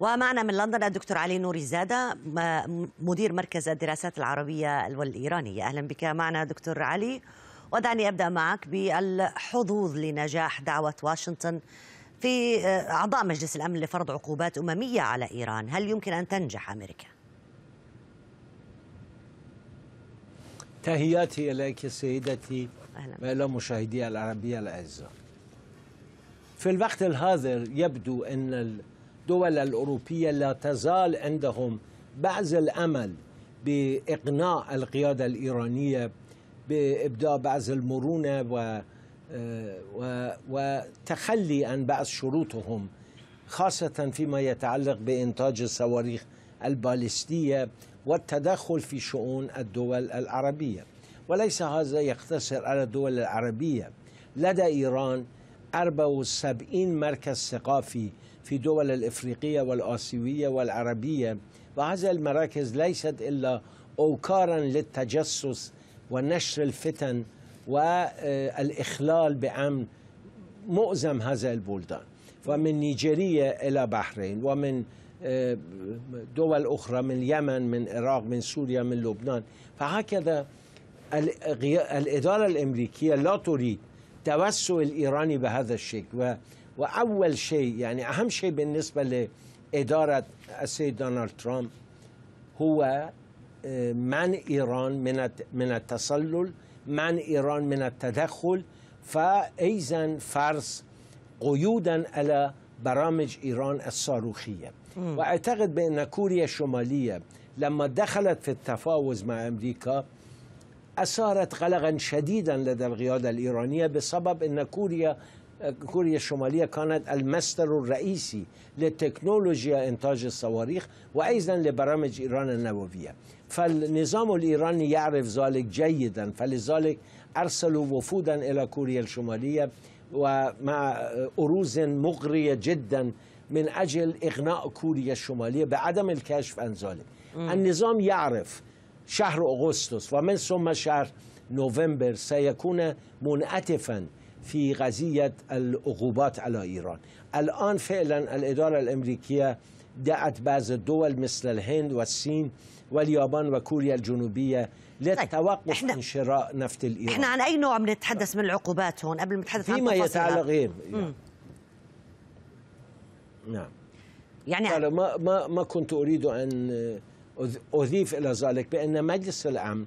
ومعنا من لندن الدكتور علي نوري زاده مدير مركز الدراسات العربيه والايرانيه اهلا بك معنا دكتور علي ودعني ابدا معك بالحظوظ لنجاح دعوه واشنطن في آه، اعضاء مجلس الامن لفرض عقوبات امميه على ايران هل يمكن ان تنجح امريكا تحياتي اليك سيدتي والى مشاهدي العربيه الاعزاء في الوقت الحاضر يبدو ان الدول الأوروبية لا تزال عندهم بعض الأمل بإقناع القيادة الإيرانية بإبداء بعض المرونة آه، و وتخلي عن بعض شروطهم خاصة فيما يتعلق بإنتاج الصواريخ البالستية والتدخل في شؤون الدول العربية وليس هذا يقتصر على الدول العربية لدى إيران 74 مركز ثقافي في دول الإفريقية والآسيوية والعربية وهذه المراكز ليست إلا أوكارا للتجسس ونشر الفتن والإخلال بأمن معظم هذه البلدان ومن نيجيريا إلى بحرين ومن آه، دول أخرى من اليمن من العراق من سوريا من لبنان فهكذا الإدارة الأمريكية لا تريد توسع الإيراني بهذا الشكل وأول شيء يعني أهم شيء بالنسبة لإدارة السيد دونالد ترامب هو آه، منع إيران من من التسلل منع إيران من التدخل فأيضا فرض قيودا على برامج إيران الصاروخية وأعتقد بأن كوريا الشمالية لما دخلت في التفاوض مع أمريكا أثارت قلقا شديدا لدى القيادة الإيرانية بسبب أن كوريا كوريا الشمالية كانت المصدر الرئيسي لتكنولوجيا إنتاج الصواريخ وأيضا لبرامج إيران النووية فالنظام الإيراني يعرف ذلك جيدا فلذلك أرسلوا وفودا إلى كوريا الشمالية ومع أروز مغرية جدا من أجل إغناء كوريا الشمالية بعدم الكشف عن ذلك النظام يعرف شهر أغسطس ومن ثم شهر نوفمبر سيكون منعتفا في غزية العقوبات على إيران الآن فعلا الإدارة الأمريكية دعت بعض الدول مثل الهند والصين واليابان وكوريا الجنوبية طيب، للتوقف طيب. احنا عن شراء نفط الإيران احنا عن أي نوع بنتحدث من العقوبات هون قبل ما نتحدث عن فيما يتعلق يعني. نعم يعني ما ما ما كنت اريد ان اضيف الى ذلك بان مجلس الامن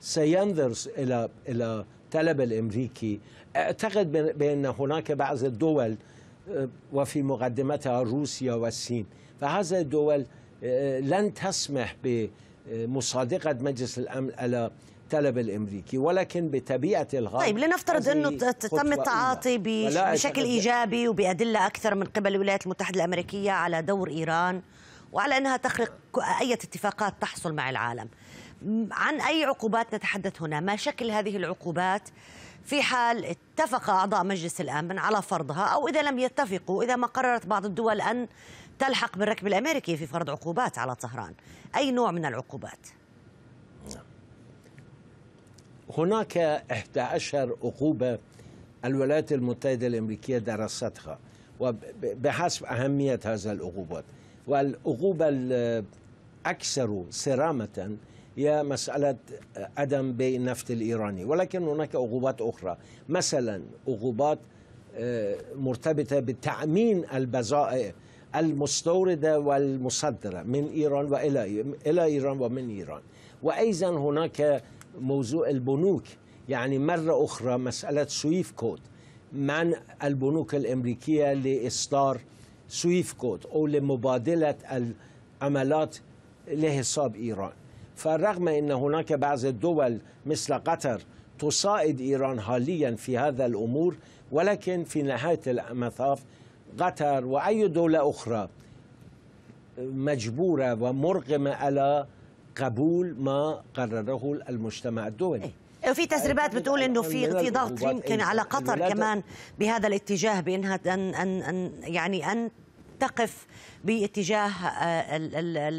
سينظر الى الى الطلب الامريكي اعتقد بان هناك بعض الدول اه، وفي مقدمتها روسيا والصين فهذه الدول اه، لن تسمح بمصادقه اه، مجلس الامن على الطلب الامريكي ولكن بطبيعه الغالب طيب لنفترض انه تم التعاطي بشكل ايجابي وبادله اكثر من قبل الولايات المتحده الامريكيه على دور ايران وعلى انها تخرق اي اتفاقات تحصل مع العالم عن أي عقوبات نتحدث هنا ما شكل هذه العقوبات في حال اتفق أعضاء مجلس الأمن على فرضها أو إذا لم يتفقوا إذا ما قررت بعض الدول أن تلحق بالركب الأمريكي في فرض عقوبات على طهران أي نوع من العقوبات؟ هناك 11 عقوبة الولايات المتحدة الأمريكية درستها وبحسب أهمية هذه العقوبات والعقوبة الأكثر صرامة هي مسألة عدم بيع النفط الإيراني ولكن هناك عقوبات أخرى مثلا عقوبات آه، مرتبطة بتأمين البضائع المستوردة والمصدرة من إيران وإلى إلى إيران ومن إيران وأيضا هناك موضوع البنوك يعني مرة أخرى مسألة سويف كود منع البنوك الأمريكية لإصدار سويف كود أو لمبادلة العملات لحساب إيران فرغم أن هناك بعض الدول مثل قطر تصائد إيران حاليا في هذا الأمور ولكن في نهاية المطاف قطر وأي دولة أخرى مجبورة ومرغمة على قبول ما قرره المجتمع الدولي إيه. إيه، في تسريبات بتقول انه في في ضغط يمكن على قطر كمان بهذا الاتجاه بانها ان ان ان يعني ان تقف باتجاه آه،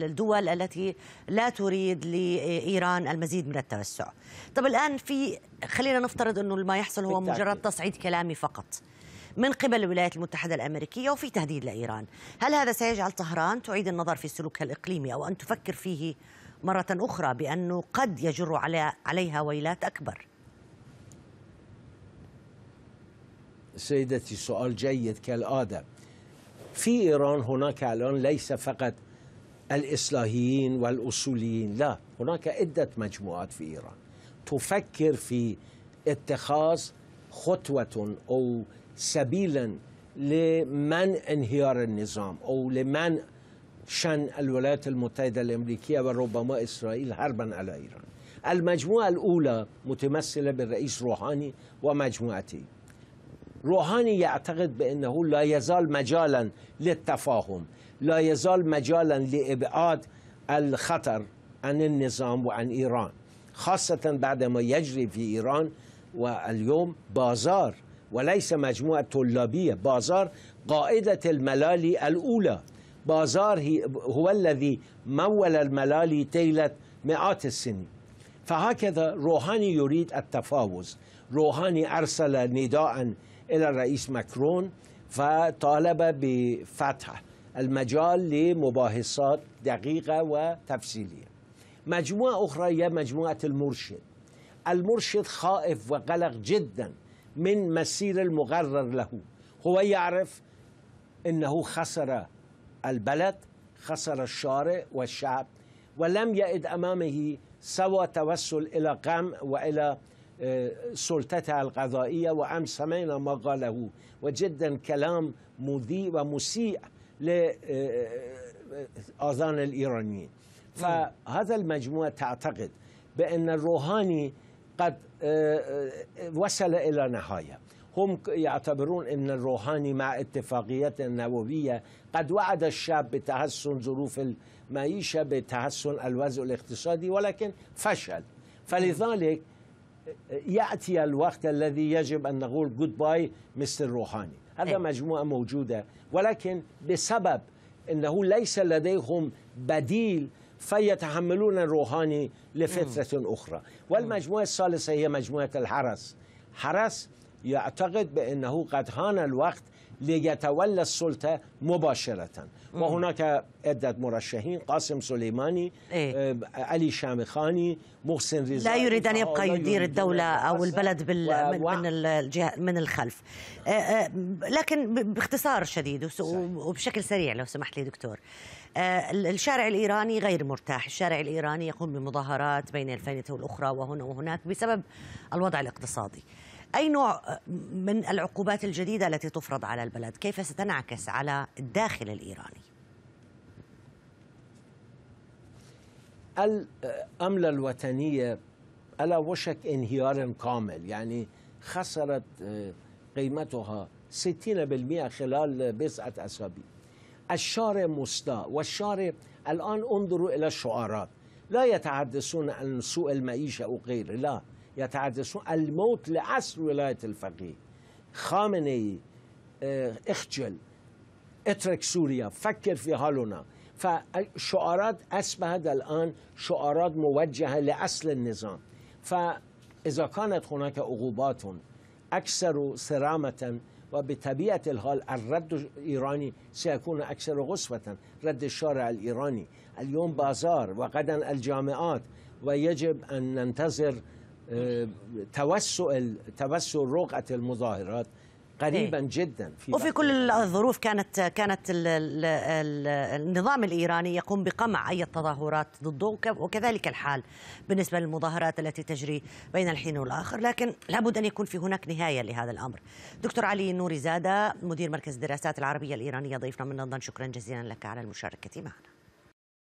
الدول التي لا تريد لايران المزيد من التوسع. طب الان في خلينا نفترض انه ما يحصل هو مجرد تصعيد كلامي فقط. من قبل الولايات المتحدة الأمريكية وفي تهديد لإيران هل هذا سيجعل طهران تعيد النظر في سلوكها الإقليمي أو أن تفكر فيه مرة أخرى بأنه قد يجر على عليها ويلات أكبر سيدتي سؤال جيد كالآدم في إيران هناك الآن ليس فقط الإصلاحيين والأصوليين لا هناك عدة مجموعات في إيران تفكر في اتخاذ خطوة أو سبيلا لمنع انهيار النظام أو لمنع شن الولايات المتحدة الأمريكية وربما إسرائيل حربا على إيران المجموعة الأولى متمثلة بالرئيس روحاني ومجموعته روحاني يعتقد بأنه لا يزال مجالا للتفاهم لا يزال مجالا لإبعاد الخطر عن النظام وعن إيران خاصة بعدما يجري في إيران واليوم بازار وليس مجموعة طلابية بازار قائدة الملالي الأولى بازار هو الذي مول الملالي طيلة مئات السنين فهكذا روحاني يريد التفاوز روحاني أرسل نداء إلى الرئيس ماكرون فطالب بفتح المجال لمباحثات دقيقة وتفصيلية مجموعة أخرى هي مجموعة المرشد المرشد خائف وقلق جدا من مسير المقرر له هو يعرف أنه خسر البلد خسر الشارع والشعب ولم يئد أمامه سوى توسل إلى قمع وإلى سلطته القضائية وأمس سمعنا ما قاله وجدا كلام مضيء ومسيء لآذان آه، آه، الإيرانيين فهذا المجموعة تعتقد بأن الروهاني قد آه، وصل إلى نهاية هم يعتبرون أن الروحاني مع اتفاقيات النووية قد وعد الشعب بتحسن ظروف المعيشة بتحسن الوضع الاقتصادي ولكن فشل فلذلك ياتي الوقت الذي يجب ان نقول جود باي مستر روحاني هذا أي. مجموعه موجوده ولكن بسبب انه ليس لديهم بديل فيتحملون الروحاني لفتره مم. اخرى والمجموعه الثالثه هي مجموعه الحرس حرس يعتقد بانه قد هان الوقت ليتولى السلطة مباشرة وهناك عدة مرشحين قاسم سليماني إيه؟ آه، علي شامخاني محسن رزاقي لا يريد أن آه، يبقى يدير الدولة أو البلد بال من, و... من, الجهة من الخلف آه، لكن باختصار شديد وبشكل سريع لو سمحت لي دكتور الشارع الإيراني غير مرتاح الشارع الإيراني يقوم بمظاهرات بين الفينة والأخرى وهنا وهناك بسبب الوضع الاقتصادي أي نوع من العقوبات الجديدة التي تفرض على البلد كيف ستنعكس على الداخل الإيراني الأملة الوطنية على وشك انهيار كامل يعني خسرت آه، قيمتها 60% خلال بضعة أسابيع الشارع مستاء والشارع الآن انظروا إلى الشعارات لا يتحدثون عن سوء المعيشة أو غيره لا يتعرضون الموت لعصر ولاية الفقيه خامنئي اخجل اترك سوريا فكر في حالنا فالشعارات أصبحت الآن شعارات موجهة لأصل النظام فإذا كانت هناك عقوبات و به وبطبيعة الحال الرد الإيراني سيكون أكثر غصفة رد شارع ایرانی اليوم بازار قدن الجامعات ويجب أن ننتظر توسع توسع رقعه المظاهرات قريبا إيه. جدا في وفي كل الظروف كانت كانت النظام الايراني يقوم بقمع اي تظاهرات ضده وكذلك الحال بالنسبه للمظاهرات التي تجري بين الحين والاخر لكن لابد ان يكون في هناك نهايه لهذا الامر دكتور علي نوري زاده مدير مركز الدراسات العربيه الايرانيه ضيفنا من لندن شكرا جزيلا لك على المشاركه معنا